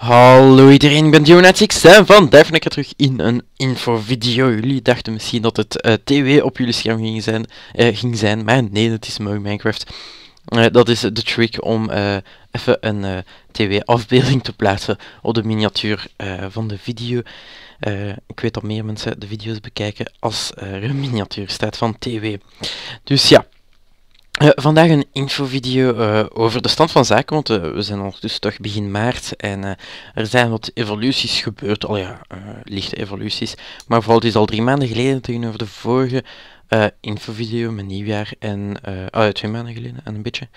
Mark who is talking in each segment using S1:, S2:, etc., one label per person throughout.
S1: Hallo iedereen, ik ben Dionetsix en van. ben terug in een infovideo. Jullie dachten misschien dat het uh, eh, TW op jullie scherm ging zijn, eh, ging zijn, maar nee, dat is mooi Minecraft. Eh, dat is de trick om even een TW-afbeelding te plaatsen op de miniatuur van de video. ik weet dat meer mensen de video's bekijken als er een miniatuur staat van TW. Dus ja, eh, vandaag een infovideo eh, over de stand van zaken, want eh, we zijn ondertussen toch begin maart en er zijn wat evoluties gebeurd, al ja, lichte evoluties, maar vooral het is al drie maanden geleden tegenover de vorige infovideo, mijn nieuwjaar, en oh, twee maanden geleden en een beetje.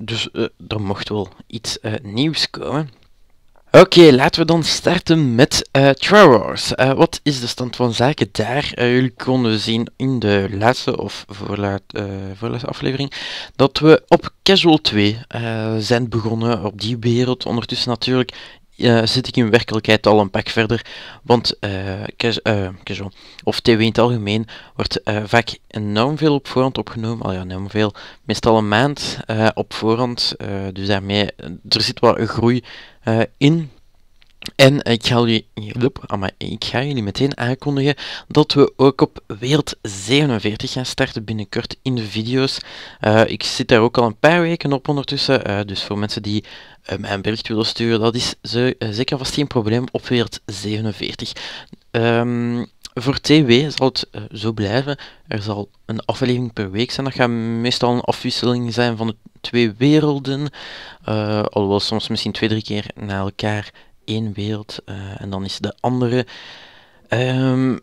S1: dus er mocht wel iets nieuws komen. Oké, laten we dan starten met uh, eh, Trowers. Eh, wat is de stand van zaken daar? Eh, jullie konden zien in de laatste of voorlaat, voorlaatste aflevering dat we op Casual 2 zijn begonnen op die wereld. Ondertussen natuurlijk eh, zit ik in werkelijkheid al een pak verder. Want uh, of TV in het algemeen wordt vaak enorm veel op voorhand opgenomen. Al ja, enorm veel. Meestal een maand op voorhand. dus daarmee, er zit wel een groei in. En ik ga, jullie, amai, ik ga jullie meteen aankondigen dat we ook op Wereld 47 gaan starten binnenkort in de video's. Eh, ik zit daar ook al een paar weken op ondertussen, eh, dus voor mensen die eh, mij een bericht willen sturen, dat is zeker vast geen probleem op Wereld 47. Ehm, voor TW zal het zo blijven. Er zal een aflevering per week zijn. Dat gaat meestal een afwisseling zijn van de twee werelden. alhoewel soms misschien twee, drie keer na elkaar één wereld eh, en dan is de andere. Ehm,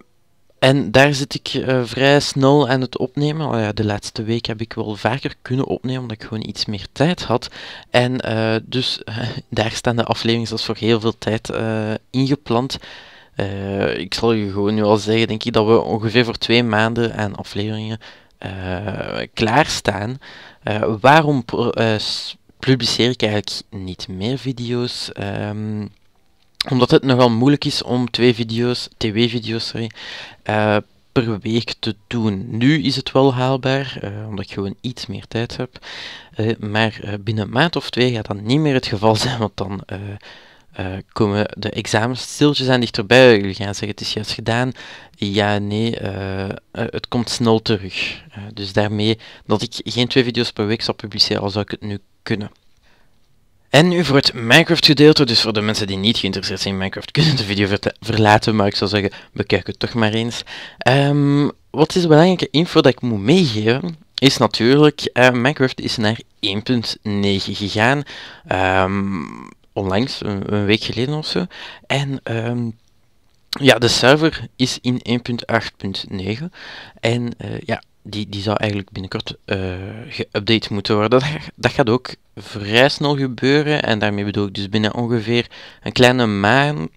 S1: en daar zit ik eh, vrij snel aan het opnemen. Oh ja, de laatste week heb ik wel vaker kunnen opnemen, omdat ik gewoon iets meer tijd had. En eh, dus daar staan de afleveringen zoals voor heel veel tijd ingepland. ik zal je gewoon nu al zeggen, denk ik, dat we ongeveer voor twee maanden aan afleveringen klaarstaan. waarom publiceer ik eigenlijk niet meer video's? Ehm, omdat het nogal moeilijk is om twee video's, tv-video's, sorry, eh, per week te doen. Nu is het wel haalbaar, eh, omdat ik gewoon iets meer tijd heb. Eh, maar binnen een maand of twee gaat dat niet meer het geval zijn, want dan komen de examens stiltjes aan dichterbij. Jullie gaan zeggen, het is juist gedaan. Ja, nee, het komt snel terug. dus daarmee dat ik geen twee video's per week zou publiceren, al zou ik het nu kunnen. En nu voor het Minecraft-gedeelte, dus voor de mensen die niet geïnteresseerd zijn in Minecraft, kunnen de video verlaten, maar ik zou zeggen, bekijk het toch maar eens. Ehm, wat is de belangrijke info dat ik moet meegeven, is natuurlijk, uh, Minecraft is naar 1.9 gegaan, um, onlangs, een, week geleden of zo. En... Ehm, ja, de server is in 1.8.9 en eh, ja, die, die zou eigenlijk binnenkort uh, geüpdate moeten worden. Dat, dat, gaat ook vrij snel gebeuren. En daarmee bedoel ik dus binnen ongeveer een kleine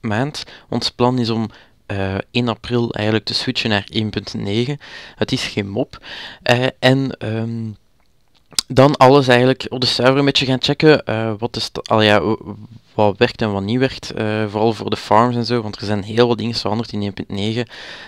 S1: maand. Ons plan is om uh, eh, 1 april eigenlijk te switchen naar 1.9. Het is geen mop. Eh, en... Ehm, dan alles eigenlijk op de server een beetje gaan checken. wat, is al ja, wat werkt en wat niet werkt. vooral voor de farms en zo. Want er zijn heel wat dingen veranderd in 1.9.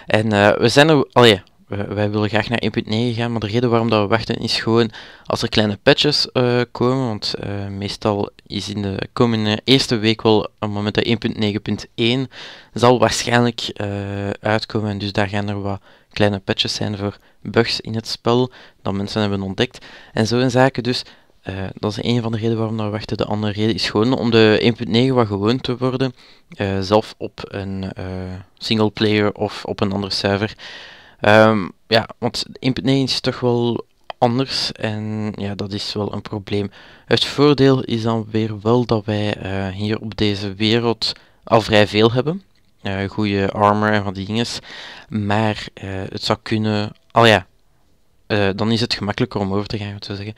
S1: En we zijn er al ja, wij willen graag naar 1.9 gaan, maar de reden waarom dat we wachten is gewoon als er kleine patches eh, komen, want eh, meestal is in de komende eerste week wel een moment dat 1.9.1 zal waarschijnlijk eh, uitkomen en dus daar gaan er wat kleine patches zijn voor bugs in het spel dat mensen hebben ontdekt en zo zaken. Dus dat is een van de redenen waarom we wachten. De andere reden is gewoon om de 1.9 wat gewoon te worden. zelf op een uh, single player of op een andere server. Um, ja, want input 9 is toch wel anders en ja, dat is wel een probleem. Het voordeel is dan weer wel dat wij eh, hier op deze wereld al vrij veel hebben. Eh, goede armor en van die dingen. Maar eh, het zou kunnen... Al ja, dan is het gemakkelijker om over te gaan, zou zeggen.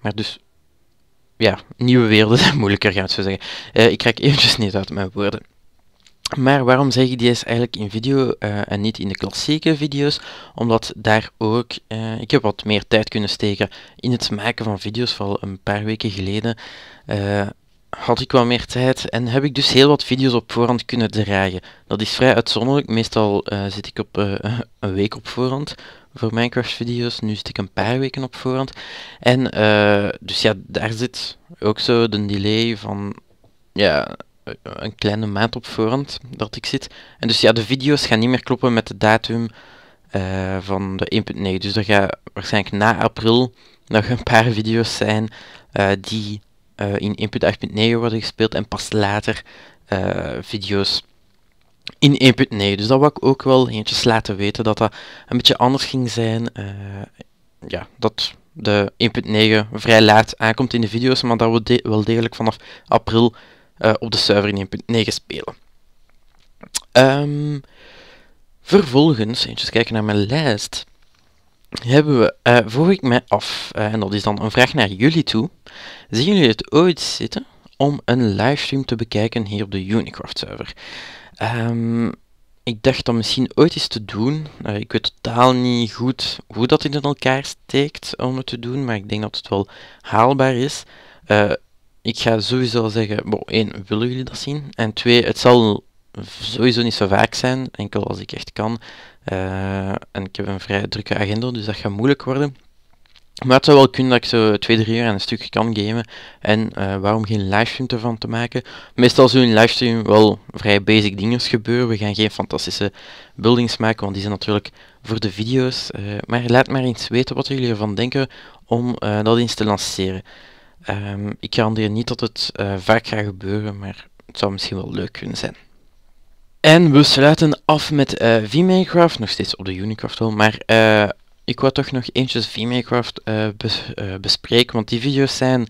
S1: Maar dus... Ja, nieuwe werelden zijn moeilijker, gaan we zo zeggen. ik krijg eventjes niet uit mijn woorden. Maar waarom zeg ik die is eigenlijk in video eh, en niet in de klassieke video's? Omdat daar ook, eh, ik heb wat meer tijd kunnen steken in het maken van video's, vooral een paar weken geleden. Eh, had ik wat meer tijd en heb ik dus heel wat video's op voorhand kunnen draaien. Dat is vrij uitzonderlijk, meestal zit ik op een week op voorhand voor Minecraft video's, nu zit ik een paar weken op voorhand. En dus ja, daar zit ook zo de delay van ja, eh, een kleine maand op voorhand dat ik zit. En dus ja, de video's gaan niet meer kloppen met de datum eh, van de 1.9. Dus er ga waarschijnlijk na april nog een paar video's zijn eh, die uh, in 1.8.9 worden gespeeld en pas later video's in 1.9. Dus dat wil ik ook wel eventjes laten weten dat dat een beetje anders ging zijn. ja, dat de 1.9 vrij laat aankomt in de video's, maar dat we wel degelijk vanaf april eh, op de server 1.9 spelen. Um, vervolgens, even kijken naar mijn lijst, hebben we, eh, vroeg ik mij af, eh, en dat is dan een vraag naar jullie toe, zien jullie het ooit zitten om een livestream te bekijken hier op de Unicraft server? Um, ik dacht dat misschien ooit eens te doen. ik weet totaal niet goed hoe dat in elkaar steekt om het te doen, maar ik denk dat het wel haalbaar is. Uh, ik ga sowieso zeggen, 1. één, willen jullie dat zien? En twee, het zal sowieso niet zo vaak zijn, enkel als ik echt kan. Eh, en ik heb een vrij drukke agenda, dus dat gaat moeilijk worden. Maar het zou wel kunnen dat ik zo twee, drie uur aan een stuk kan gamen. En eh, waarom geen livestream ervan te maken? Meestal zullen in livestream wel vrij basic dingen gebeuren. We gaan geen fantastische buildings maken, want die zijn natuurlijk voor de video's. Eh, maar laat maar eens weten wat jullie ervan denken om dat eens te lanceren. Ehm, ik garandeer niet dat het eh, vaak gaat gebeuren, maar het zou misschien wel leuk kunnen zijn. En we sluiten af met uh, nog steeds op de Unicraft maar eh, ik wou toch nog eventjes V-Minecraft bespreken, want die video's zijn,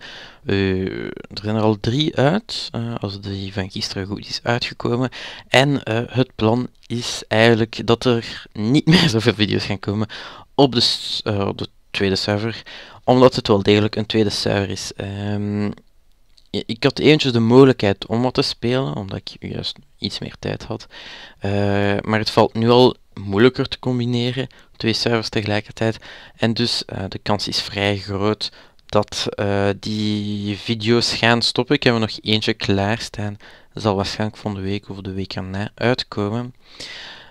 S1: er zijn er al drie uit, als die van gisteren goed is uitgekomen. En het plan is eigenlijk dat er niet meer zoveel video's gaan komen op de, op de tweede server. Omdat het wel degelijk een tweede server is. Ehm, ik had eventjes de mogelijkheid om wat te spelen, omdat ik juist iets meer tijd had. Eh, maar het valt nu al moeilijker te combineren, twee servers tegelijkertijd. En dus eh, de kans is vrij groot dat eh, die video's gaan stoppen. Ik heb nog eentje klaarstaan. Dat zal waarschijnlijk van de week of de week aan uitkomen.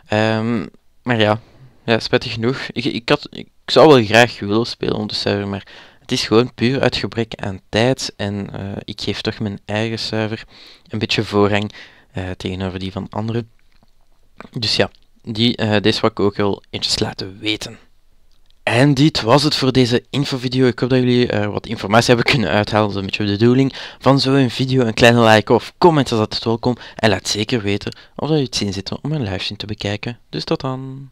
S1: Ehm, maar ja, ja spettig genoeg. Ik, ik, had, ik zou wel graag willen spelen op de server, maar het is gewoon puur uit gebrek aan tijd. En eh, ik geef toch mijn eigen server een beetje voorrang eh, tegenover die van anderen. Dus ja, die, uh, deze wat ik ook wel eventjes laten weten. En dit was het voor deze infovideo. Ik hoop dat jullie wat informatie hebben kunnen uithalen. Dat is een beetje de bedoeling van zo'n video. Een kleine like of comment als dat het welkom. En laat zeker weten of dat je het zin zit om een livestream te bekijken. Dus tot dan.